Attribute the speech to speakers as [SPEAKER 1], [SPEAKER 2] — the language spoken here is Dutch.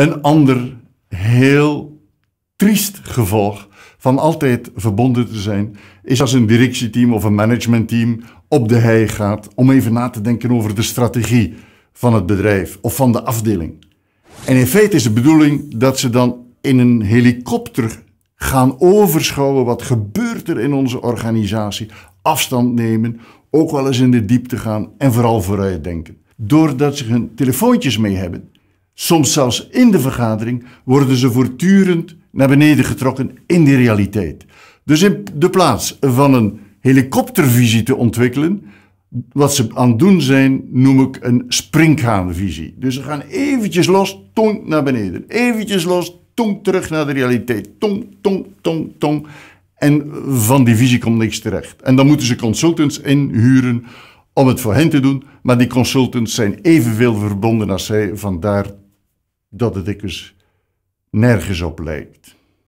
[SPEAKER 1] Een ander heel triest gevolg van altijd verbonden te zijn, is als een directieteam of een managementteam op de hei gaat om even na te denken over de strategie van het bedrijf of van de afdeling. En in feite is de bedoeling dat ze dan in een helikopter gaan overschouwen wat gebeurt er in onze organisatie, afstand nemen, ook wel eens in de diepte gaan en vooral vooruit denken, Doordat ze hun telefoontjes mee hebben, soms zelfs in de vergadering, worden ze voortdurend naar beneden getrokken in de realiteit. Dus in de plaats van een helikoptervisie te ontwikkelen, wat ze aan het doen zijn, noem ik een springgaanvisie. Dus ze gaan eventjes los, tong naar beneden. Eventjes los, tong terug naar de realiteit. Tong, tong, tong, tong. En van die visie komt niks terecht. En dan moeten ze consultants inhuren om het voor hen te doen. Maar die consultants zijn evenveel verbonden als zij, vandaar dat het ik eens dus nergens op leek.